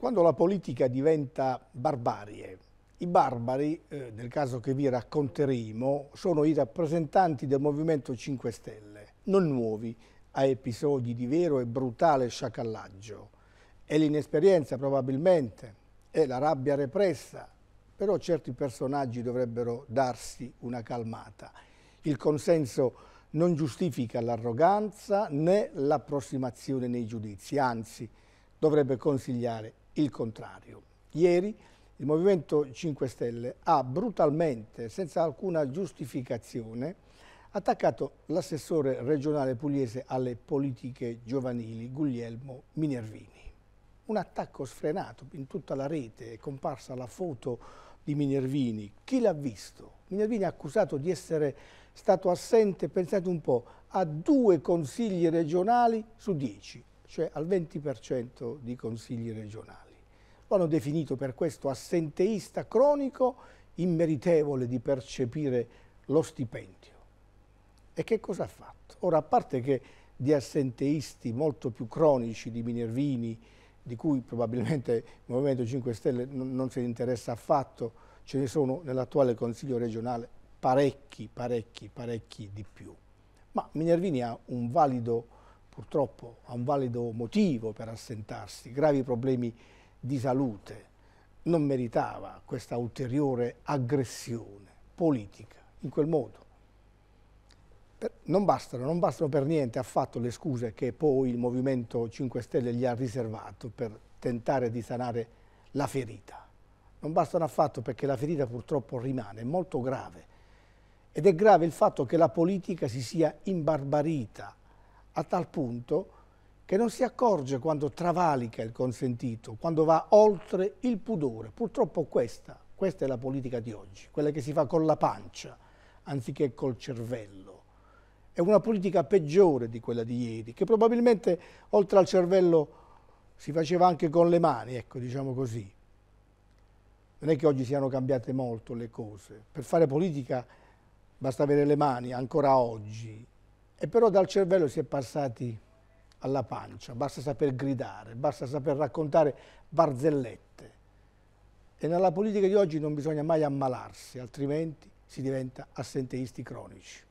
Quando la politica diventa barbarie, i barbari, eh, nel caso che vi racconteremo, sono i rappresentanti del Movimento 5 Stelle, non nuovi a episodi di vero e brutale sciacallaggio. È l'inesperienza probabilmente, è la rabbia repressa, però certi personaggi dovrebbero darsi una calmata. Il consenso non giustifica l'arroganza né l'approssimazione nei giudizi, anzi dovrebbe consigliare il contrario. Ieri il Movimento 5 Stelle ha brutalmente, senza alcuna giustificazione, attaccato l'assessore regionale pugliese alle politiche giovanili Guglielmo Minervini. Un attacco sfrenato in tutta la rete, è comparsa la foto di Minervini. Chi l'ha visto? Minervini è accusato di essere stato assente, pensate un po', a due consigli regionali su dieci cioè al 20% di consigli regionali. Lo hanno definito per questo assenteista cronico immeritevole di percepire lo stipendio. E che cosa ha fatto? Ora, a parte che di assenteisti molto più cronici di Minervini, di cui probabilmente il Movimento 5 Stelle non si interessa affatto, ce ne sono nell'attuale Consiglio regionale parecchi, parecchi, parecchi di più. Ma Minervini ha un valido purtroppo ha un valido motivo per assentarsi, gravi problemi di salute, non meritava questa ulteriore aggressione politica in quel modo. Non bastano, non bastano per niente affatto le scuse che poi il Movimento 5 Stelle gli ha riservato per tentare di sanare la ferita. Non bastano affatto perché la ferita purtroppo rimane, molto grave. Ed è grave il fatto che la politica si sia imbarbarita a tal punto che non si accorge quando travalica il consentito, quando va oltre il pudore. Purtroppo questa, questa è la politica di oggi, quella che si fa con la pancia anziché col cervello. È una politica peggiore di quella di ieri, che probabilmente oltre al cervello si faceva anche con le mani, ecco, diciamo così. Non è che oggi siano cambiate molto le cose. Per fare politica basta avere le mani, ancora oggi, e però dal cervello si è passati alla pancia, basta saper gridare, basta saper raccontare barzellette. E nella politica di oggi non bisogna mai ammalarsi, altrimenti si diventa assenteisti cronici.